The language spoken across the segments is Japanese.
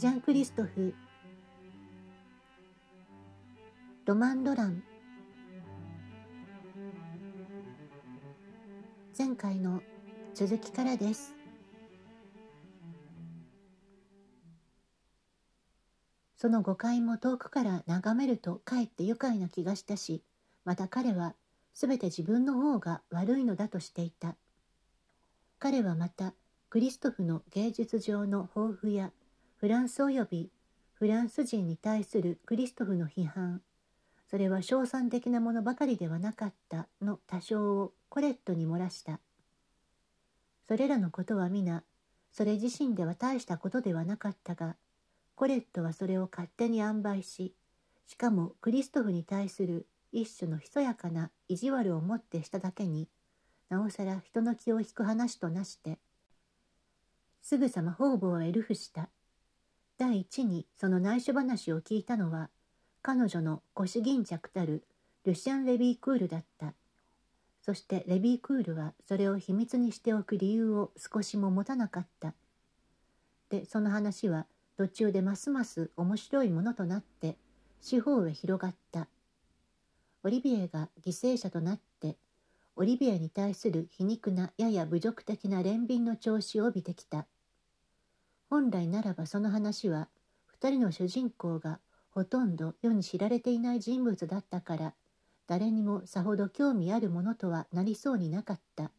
ジャン・クリストフロマン・ドラン前回の続きからですその誤解も遠くから眺めるとかえって愉快な気がしたしまた彼は全て自分の方が悪いのだとしていた彼はまたクリストフの芸術上の抱負やフランス及びフランス人に対するクリストフの批判それは称賛的なものばかりではなかったの多少をコレットに漏らしたそれらのことは皆それ自身では大したことではなかったがコレットはそれを勝手に塩梅ししかもクリストフに対する一種のひそやかな意地悪をもってしただけになおさら人の気を引く話となしてすぐさま方々をエルフした第一にその内緒話を聞いたのは彼女の腰銀着たるルシアン・レビークールだったそしてレビークールはそれを秘密にしておく理由を少しも持たなかったでその話は途中でますます面白いものとなって四方へ広がったオリビエが犠牲者となってオリビエに対する皮肉なやや侮辱的な憐憫の調子を帯びてきた。本来ならばその話は2人の主人公がほとんど世に知られていない人物だったから誰にもさほど興味あるものとはなりそうになかった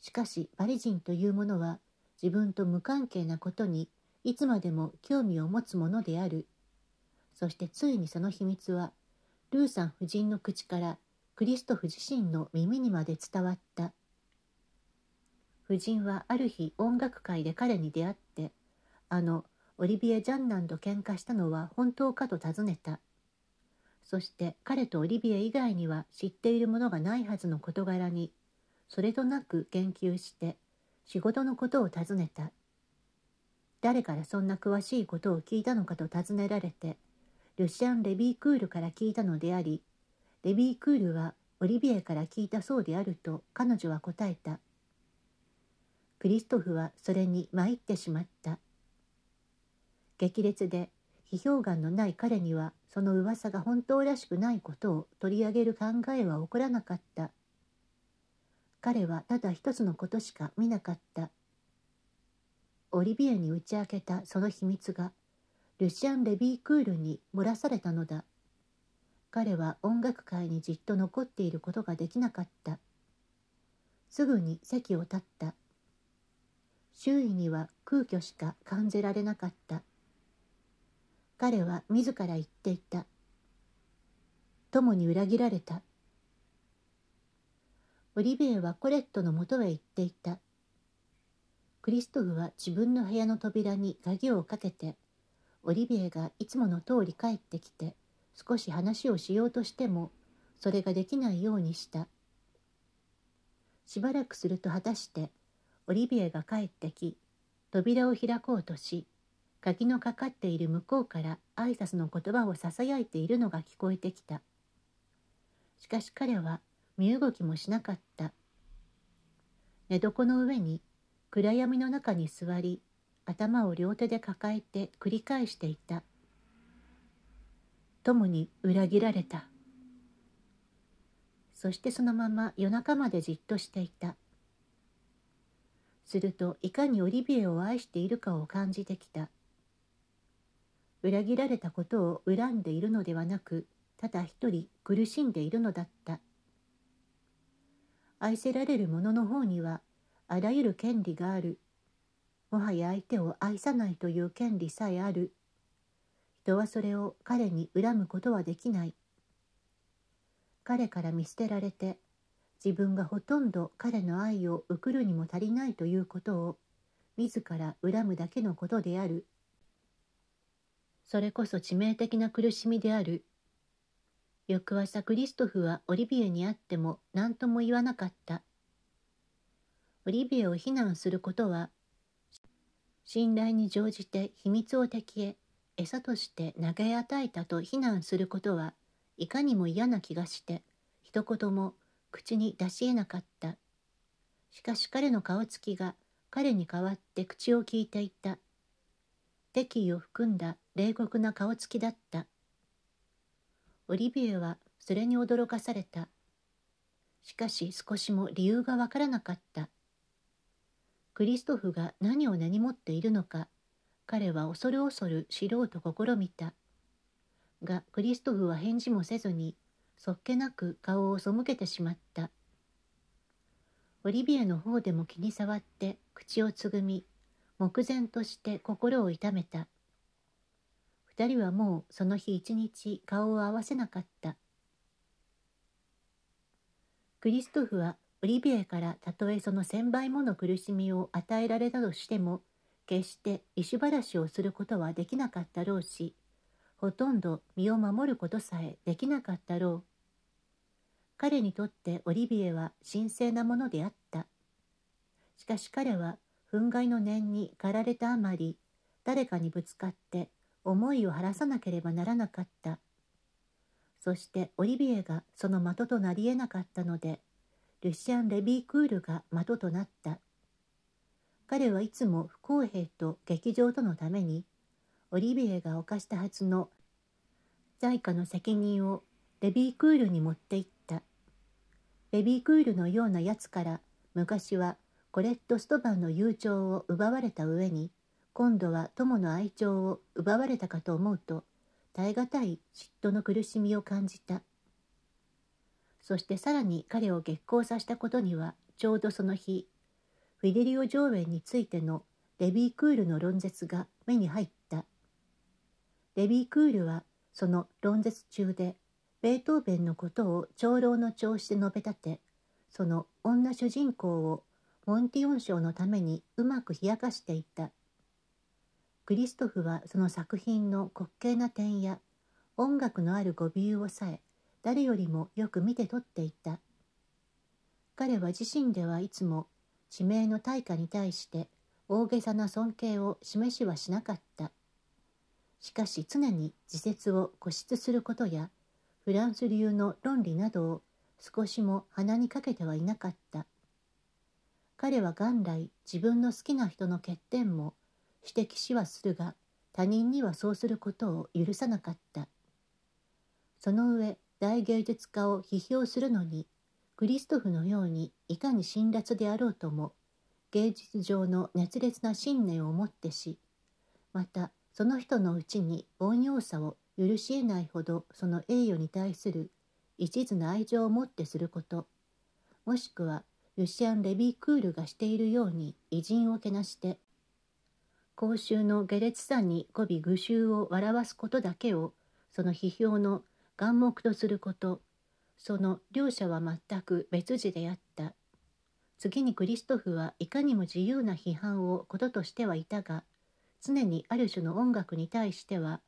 しかしバリ人というものは自分と無関係なことにいつまでも興味を持つものであるそしてついにその秘密はルーさん夫人の口からクリストフ自身の耳にまで伝わった。夫人はある日音楽会で彼に出会ってあのオリビエ・ジャンナンと喧嘩したのは本当かと尋ねたそして彼とオリビエ以外には知っているものがないはずの事柄にそれとなく言及して仕事のことを尋ねた誰からそんな詳しいことを聞いたのかと尋ねられてルシアン・レビークールから聞いたのでありレビークールはオリビエから聞いたそうであると彼女は答えたクリストフはそれに参ってしまった激烈で批評眼のない彼にはその噂が本当らしくないことを取り上げる考えは起こらなかった彼はただ一つのことしか見なかったオリビエに打ち明けたその秘密がルシアン・レビークールに漏らされたのだ彼は音楽界にじっと残っていることができなかったすぐに席を立った周囲には空虚しか感じられなかった彼は自ら言っていた友に裏切られたオリベエはコレットのもとへ行っていたクリストフは自分の部屋の扉に鍵をかけてオリビエがいつもの通り帰ってきて少し話をしようとしてもそれができないようにしたしばらくすると果たしてオリビエが帰ってき扉を開こうとし鍵のかかっている向こうから挨拶の言葉をささやいているのが聞こえてきたしかし彼は身動きもしなかった寝床の上に暗闇の中に座り頭を両手で抱えて繰り返していた友に裏切られたそしてそのまま夜中までじっとしていたするといかにオリビエを愛しているかを感じてきた裏切られたことを恨んでいるのではなくただ一人苦しんでいるのだった愛せられる者の方にはあらゆる権利があるもはや相手を愛さないという権利さえある人はそれを彼に恨むことはできない彼から見捨てられて自分がほとんど彼の愛を受くるにも足りないということを自ら恨むだけのことであるそれこそ致命的な苦しみである翌朝クリストフはオリビエに会っても何とも言わなかったオリビエを非難することは信頼に乗じて秘密を敵へ餌として投げ与えたと非難することはいかにも嫌な気がして一言も口に出し得なかったしかし彼の顔つきが彼に代わって口を聞いていた敵意を含んだ冷酷な顔つきだったオリビエはそれに驚かされたしかし少しも理由がわからなかったクリストフが何を何持っているのか彼は恐る恐る知ろうと試みたがクリストフは返事もせずにそっけなく顔を背けてしまったオリビエの方でも気に障って口をつぐみ目前として心を痛めた2人はもうその日一日顔を合わせなかったクリストフはオリビエからたとえその1,000倍もの苦しみを与えられたとしても決して石原らしをすることはできなかったろうしほとんど身を守ることさえできなかったろう彼にとってオリビエは神聖なものであったしかし彼は憤慨の念に駆られたあまり誰かにぶつかって思いを晴らさなければならなかったそしてオリビエがその的となりえなかったのでルシアン・レビー・クールが的となった彼はいつも不公平と劇場とのためにオリビエが犯したはずの在家の責任をレビークールに持っていったレビークールのようなやつから昔はコレット・ストバンの友情を奪われた上に今度は友の愛情を奪われたかと思うと耐え難い嫉妬の苦しみを感じたそしてさらに彼を激高させたことにはちょうどその日フィデリオ上演についてのレビー・クールの論説が目に入っレビー・クールはその論説中でベートーベンのことを長老の調子で述べ立てその女主人公をモンティオン賞のためにうまく冷やかしていたクリストフはその作品の滑稽な点や音楽のある語尾をさえ誰よりもよく見て取っていた彼は自身ではいつも地名の対価に対して大げさな尊敬を示しはしなかったしかし常に自説を固執することやフランス流の論理などを少しも鼻にかけてはいなかった彼は元来自分の好きな人の欠点も指摘しはするが他人にはそうすることを許さなかったその上大芸術家を批評するのにクリストフのようにいかに辛辣であろうとも芸術上の熱烈な信念をもってしまたその人のうちに凡庸さを許し得ないほどその栄誉に対する一途な愛情をもってすることもしくはルシアン・レビー・クールがしているように偉人をけなして公衆の下劣さに媚び愚醜を笑わすことだけをその批評の眼目とすることその両者は全く別次であった次にクリストフはいかにも自由な批判をこととしてはいたが常にある種の音楽に対しては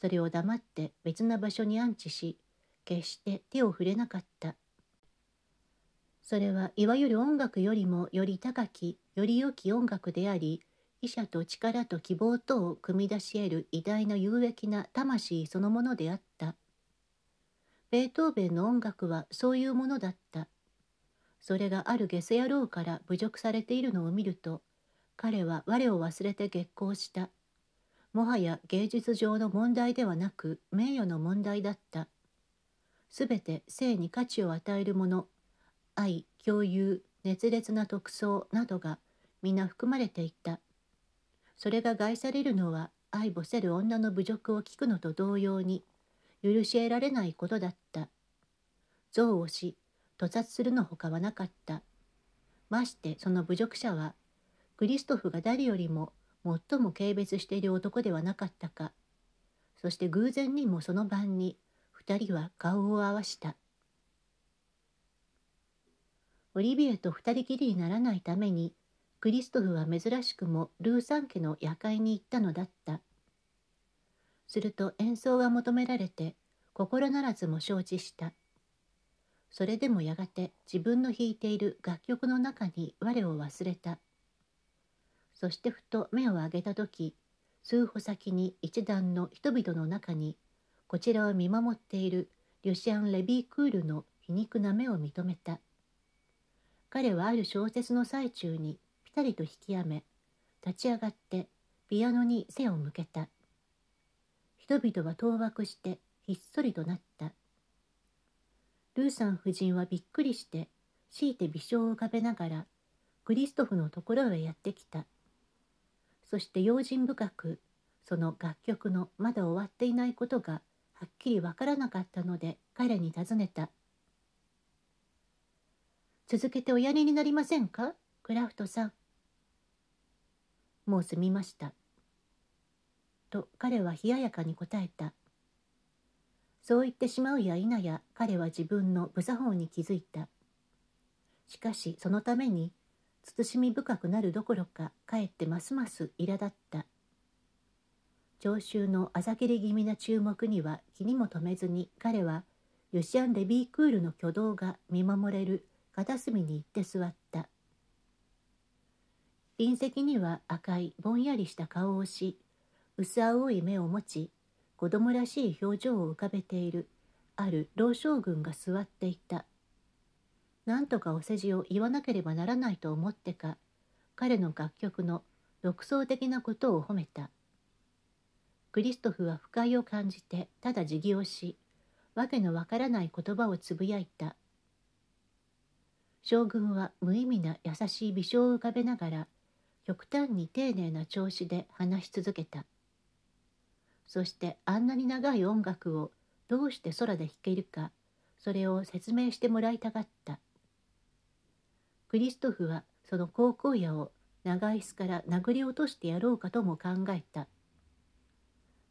それを黙って別な場所に安置し決して手を触れなかったそれはいわゆる音楽よりもより高きより良き音楽であり医者と力と希望等を組み出し得る偉大な有益な魂そのものであったベートーベンの音楽はそういうものだったそれがあるゲス野郎から侮辱されているのを見ると彼は我を忘れて激高した。もはや芸術上の問題ではなく名誉の問題だった。すべて性に価値を与えるもの、愛、共有、熱烈な特捜などが皆含まれていた。それが害されるのは愛ぼせる女の侮辱を聞くのと同様に許し得られないことだった。憎悪し、屠殺するのほかはなかった。ましてその侮辱者はクリストフが誰よりも最も軽蔑している男ではなかったかそして偶然にもその晩に2人は顔を合わしたオリビエと2人きりにならないためにクリストフは珍しくもルーサン家の夜会に行ったのだったすると演奏が求められて心ならずも承知したそれでもやがて自分の弾いている楽曲の中に我を忘れた「そしてふと目を上げた時数歩先に一団の人々の中にこちらを見守っているリュシアン・レビー・クールの皮肉な目を認めた彼はある小説の最中にぴたりと引きやめ立ち上がってピアノに背を向けた人々は当惑してひっそりとなったルーさん夫人はびっくりして強いて微笑を浮かべながらクリストフのところへやってきたそして用心深くその楽曲のまだ終わっていないことがはっきりわからなかったので彼に尋ねた「続けておやりになりませんかクラフトさん」「もう済みました」と彼は冷ややかに答えたそう言ってしまうや否や彼は自分の無作法に気づいたしかしそのために慎み深くなるどころかかえってますます苛立った聴衆のあざけり気味な注目には気にも留めずに彼はヨシアン・レビークールの挙動が見守れる片隅に行って座った隣席には赤いぼんやりした顔をし薄青い目を持ち子供らしい表情を浮かべているある老将軍が座っていた何とかお世辞を言わなければならないと思ってか彼の楽曲の独創的なことを褒めたクリストフは不快を感じてただ自儀をし訳のわからない言葉をつぶやいた将軍は無意味な優しい微笑を浮かべながら極端に丁寧な調子で話し続けたそしてあんなに長い音楽をどうして空で弾けるかそれを説明してもらいたかったクリストフはその高校野を長椅子から殴り落としてやろうかとも考えた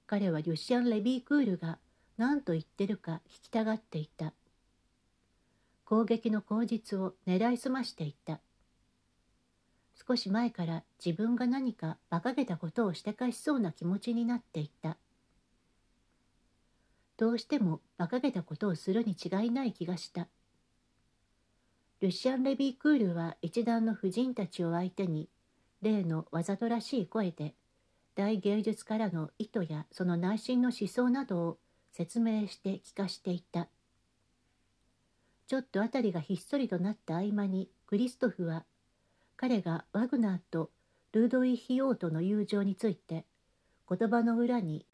彼はリュシアン・レビークールが何と言ってるか聞きたがっていた攻撃の口実を狙いすましていた少し前から自分が何か馬鹿げたことをしてかしそうな気持ちになっていたどうしても馬鹿げたことをするに違いない気がしたルシアン・レビー・クールは一団の婦人たちを相手に例のわざとらしい声で大芸術からの意図やその内心の思想などを説明して聞かしていたちょっと辺りがひっそりとなった合間にクリストフは彼がワグナーとルードイヒオートの友情について言葉の裏に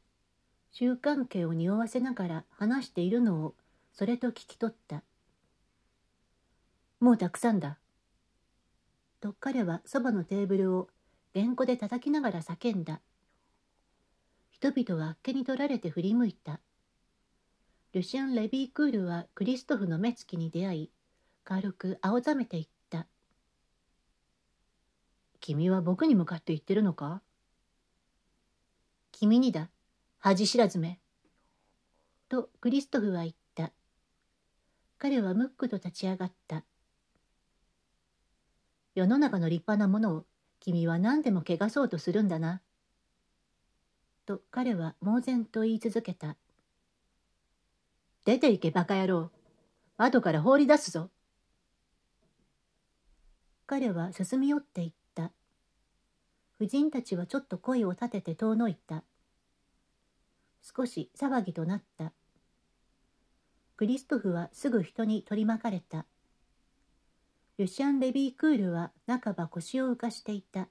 習慣係を匂わせながら話しているのをそれと聞き取ったもうたくさんだ。と彼はそばのテーブルをでんこで叩きながら叫んだ。人々はあっけに取られて振り向いた。ルシアン・レビークールはクリストフの目つきに出会い、軽く青ざめていった。君は僕に向かって言ってるのか君にだ、恥知らずめ。とクリストフは言った。彼はムックと立ち上がった。世の中の立派なものを君は何でも汚そうとするんだな。と彼は猛然と言い続けた。出て行けバカ野郎。窓から放り出すぞ。彼は進み寄っていった。婦人たちはちょっと声を立てて遠のいた。少し騒ぎとなった。クリストフはすぐ人に取り巻かれた。ルシアン・レビー・クールは半ば腰を浮かしていた。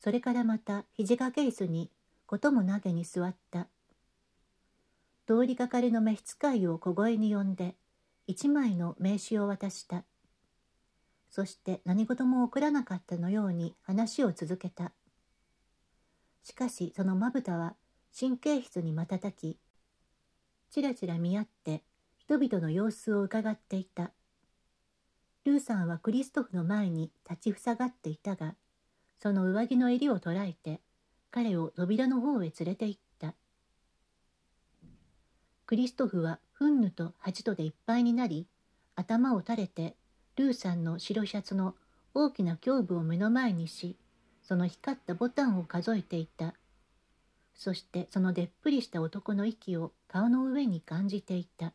それからまた肘掛け椅子にこともなげに座った。通りがかりの召使いを小声に呼んで、一枚の名刺を渡した。そして何事も起こらなかったのように話を続けた。しかしそのまぶたは神経質に瞬き、ちらちら見合って人々の様子をうかがっていた。ルーさんはクリストフの前に立ちふさがっていたが、その上着の襟を捉えて、彼を扉の方へ連れて行った。クリストフは憤怒と8とでいっぱいになり、頭を垂れて、ルーさんの白シャツの大きな胸部を目の前にし、その光ったボタンを数えていた。そしてそのでっぷりした男の息を顔の上に感じていた。